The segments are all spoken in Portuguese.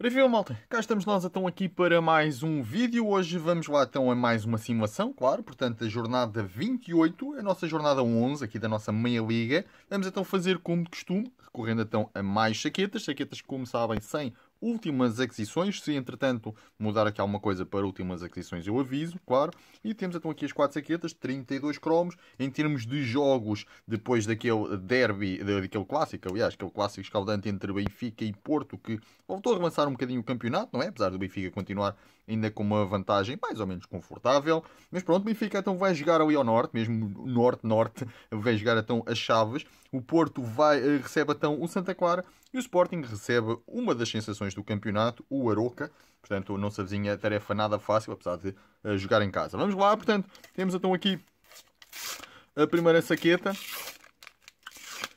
Ora malta, cá estamos nós então aqui para mais um vídeo. Hoje vamos lá então a mais uma simulação, claro. Portanto, a jornada 28, a nossa jornada 11 aqui da nossa meia liga. Vamos então fazer como de costume, recorrendo então a mais chaquetas. Chaquetas que, como sabem, sem últimas aquisições. Se entretanto mudar aqui alguma coisa para últimas aquisições, eu aviso, claro. E temos então aqui as quatro saquetas, 32 cromos. Em termos de jogos, depois daquele derby, daquele clássico, aliás, aquele clássico escaldante entre Benfica e Porto, que voltou a relançar um bocadinho o campeonato, não é? Apesar do Benfica continuar ainda com uma vantagem mais ou menos confortável. Mas pronto, Benfica então vai jogar ali ao norte, mesmo norte-norte, vai jogar então as chaves. O Porto vai, eh, recebe então o Santa Clara e o Sporting recebe uma das sensações do campeonato, o Aroca. Portanto, não se avizinha tarefa nada fácil, apesar de uh, jogar em casa. Vamos lá, portanto, temos então aqui a primeira saqueta.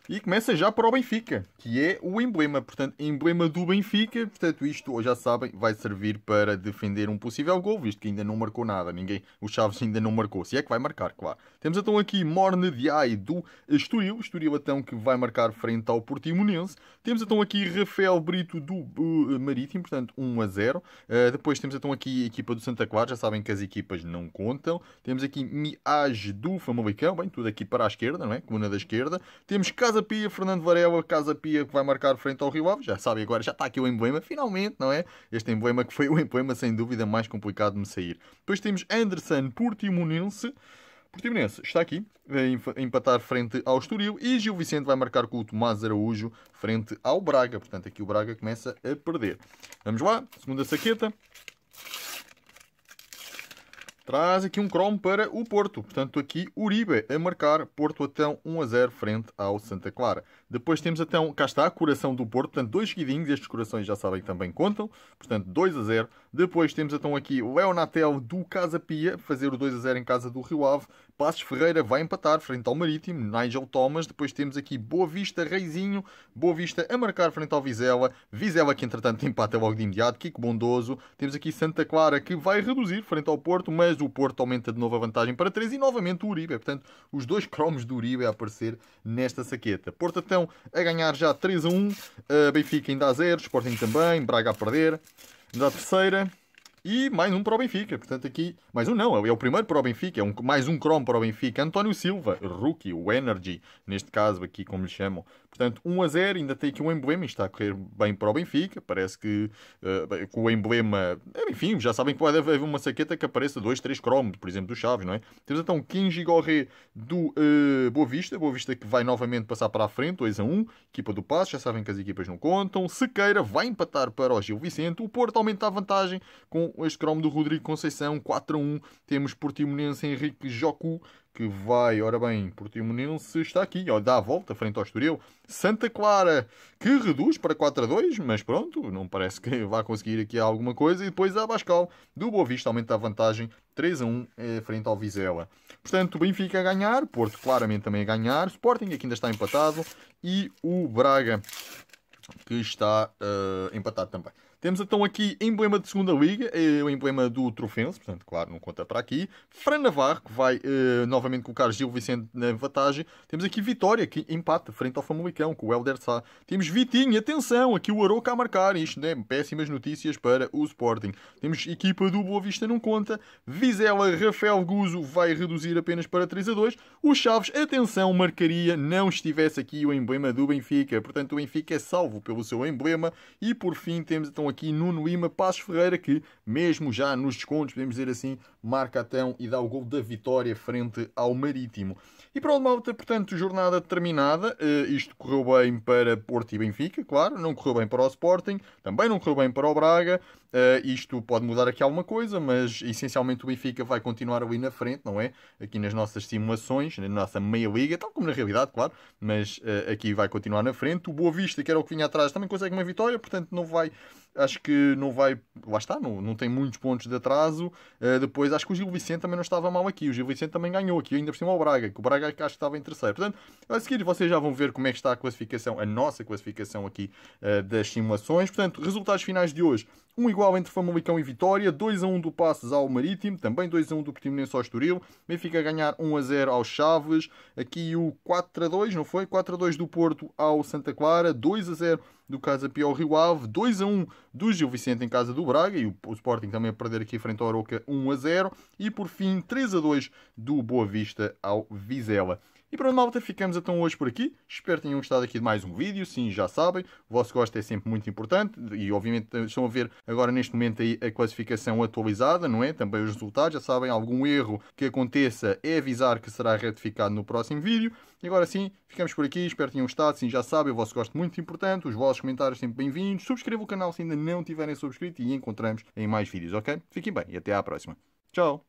E começa já para o Benfica que é o emblema, portanto, emblema do Benfica. Portanto, isto, já sabem, vai servir para defender um possível gol, visto que ainda não marcou nada, ninguém, o Chaves ainda não marcou, se é que vai marcar, claro. Temos então aqui Morne de Ai do Estoril, Estoril então que vai marcar frente ao Portimonense. Temos então aqui Rafael Brito do uh, Marítimo, portanto, 1 a 0. Uh, eh, depois temos então aqui a equipa do Santa Clara, já sabem que as equipas não contam. Temos aqui Miage do Famalicão, bem, tudo aqui para a esquerda, não é? comuna da esquerda. Temos Casa Pia, Fernando Varela, Casa Pia dia que vai marcar frente ao Rio Ave, já sabe, agora já está aqui o emblema, finalmente, não é? Este emblema que foi o emblema, sem dúvida, mais complicado de me sair. Depois temos Anderson Portimonense. Portimonense está aqui a empatar frente ao Estoril e Gil Vicente vai marcar com o Tomás Araújo frente ao Braga. Portanto, aqui o Braga começa a perder. Vamos lá, segunda saqueta. Traz aqui um cromo para o Porto. Portanto, aqui Uribe a marcar. Porto até então 1 a 0 frente ao Santa Clara. Depois temos então, cá está, coração do Porto. Portanto, dois seguidinhos. Estes corações já sabem que também contam. Portanto, 2 a 0 depois temos então aqui Leonatel do Casa Pia, fazer o 2 a 0 em casa do Rio Ave. Passos Ferreira vai empatar frente ao Marítimo, Nigel Thomas. Depois temos aqui Boa Vista Reizinho, Boa Vista a marcar frente ao Vizela. Vizela que entretanto empata logo de imediato, Kiko Bondoso. Temos aqui Santa Clara que vai reduzir frente ao Porto, mas o Porto aumenta de novo a vantagem para 3 e novamente o Uribe. Portanto, os dois cromos do Uribe a aparecer nesta saqueta. Porto então a ganhar já 3 a 1, uh, ah, Benfica ainda a 0, Sporting também, Braga a perder da terceira. E mais um para o Benfica. Portanto, aqui. Mais um não, é, é o primeiro para o Benfica. É um, mais um Chrome para o Benfica. António Silva, rookie, o Energy, neste caso aqui, como lhe chamam. Portanto, 1 a 0, ainda tem aqui um emblema, está a correr bem para o Benfica. Parece que uh, com o emblema, eh, enfim, já sabem que pode haver uma saqueta que apareça 2, 3 cromos, por exemplo, do Chaves, não é? Temos então Kim Gorré do uh, Boa Vista, Boa Vista que vai novamente passar para a frente, 2 a 1, equipa do Passo, já sabem que as equipas não contam. Sequeira vai empatar para o Gil Vicente, o Porto aumenta a vantagem com este cromo do Rodrigo Conceição, 4 a 1. Temos Portimonense Henrique Jocu que vai, ora bem, Portimonense está aqui, ó, dá a volta frente ao Estoril. Santa Clara, que reduz para 4 a 2, mas pronto, não parece que vá conseguir aqui alguma coisa. E depois a Bascal, do Boa Vista, aumenta a vantagem 3 a 1 eh, frente ao Vizela. Portanto, o Benfica a ganhar, Porto claramente também a ganhar, Sporting que ainda está empatado e o Braga que está uh, empatado também. Temos então aqui emblema de segunda liga, é o emblema do Trofense, portanto, claro, não conta para aqui. Fran Navarro, que vai eh, novamente colocar Gil Vicente na vantagem. Temos aqui Vitória, que empata frente ao Famalicão, com o Helder Sá. Temos Vitinho, atenção, aqui o Aroca a marcar, isto né, péssimas notícias para o Sporting. Temos equipa do Boa Vista não conta. Vizela, Rafael Guzo vai reduzir apenas para 3 a 2. O Chaves, atenção, marcaria, não estivesse aqui o emblema do Benfica. Portanto, o Benfica é salvo pelo seu emblema. E por fim, temos então aqui Nuno Ima Passos Ferreira, que mesmo já nos descontos, podemos dizer assim, marca então e dá o gol da vitória frente ao Marítimo. E pronto, malta, portanto, jornada terminada. Uh, isto correu bem para Porto e Benfica, claro. Não correu bem para o Sporting, também não correu bem para o Braga. Uh, isto pode mudar aqui alguma coisa, mas essencialmente o Benfica vai continuar ali na frente, não é? Aqui nas nossas simulações, na nossa meia-liga, tal como na realidade, claro. Mas uh, aqui vai continuar na frente. O Boa Vista, que era o que vinha atrás, também consegue uma vitória, portanto, não vai. Acho que não vai. Lá está, não, não tem muitos pontos de atraso. depois depois acho que o Gil Vicente também não estava mal aqui. O Gil Vicente também ganhou aqui, ainda por cima o Braga, que o Braga acho que estava em terceiro. Portanto, a seguir vocês já vão ver como é que está a classificação, a nossa classificação aqui uh, das simulações. Portanto, resultados finais de hoje. 1 igual entre Famalicão e Vitória, 2 a 1 do Passos ao Marítimo, também 2 a 1 do Portimonense ao Estoril, Benfica a ganhar 1 a 0 ao Chaves, aqui o 4 a 2, não foi? 4 a 2 do Porto ao Santa Clara, 2 a 0 do Casa Pia ao Rio Ave, 2 a 1 do Gil Vicente em casa do Braga, e o Sporting também a perder aqui frente ao Oroca 1 a 0, e por fim 3 a 2 do Boa Vista ao Vizela. E pronto, malta, ficamos então hoje por aqui. Espero que tenham gostado aqui de mais um vídeo. Sim, já sabem, o vosso gosto é sempre muito importante e, obviamente, estão a ver agora neste momento aí a classificação atualizada, não é? Também os resultados, já sabem, algum erro que aconteça é avisar que será retificado no próximo vídeo. E agora sim, ficamos por aqui. Espero que tenham gostado. Sim, já sabem, o vosso gosto é muito importante. Os vossos comentários sempre bem-vindos. Subscreva o canal se ainda não tiverem subscrito e encontramos em mais vídeos, ok? Fiquem bem e até à próxima. Tchau!